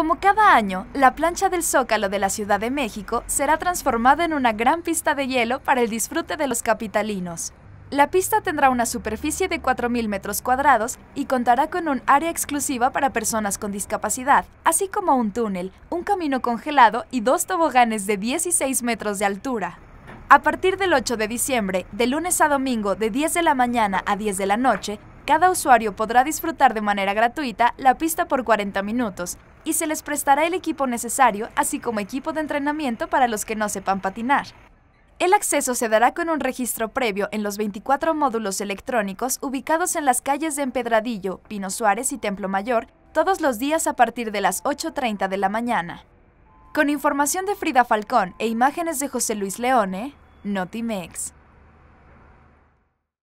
Como cada año, la plancha del Zócalo de la Ciudad de México será transformada en una gran pista de hielo para el disfrute de los capitalinos. La pista tendrá una superficie de 4.000 metros cuadrados y contará con un área exclusiva para personas con discapacidad, así como un túnel, un camino congelado y dos toboganes de 16 metros de altura. A partir del 8 de diciembre, de lunes a domingo de 10 de la mañana a 10 de la noche, cada usuario podrá disfrutar de manera gratuita la pista por 40 minutos, y se les prestará el equipo necesario, así como equipo de entrenamiento para los que no sepan patinar. El acceso se dará con un registro previo en los 24 módulos electrónicos ubicados en las calles de Empedradillo, Pino Suárez y Templo Mayor, todos los días a partir de las 8.30 de la mañana. Con información de Frida Falcón e imágenes de José Luis Leone, Notimex.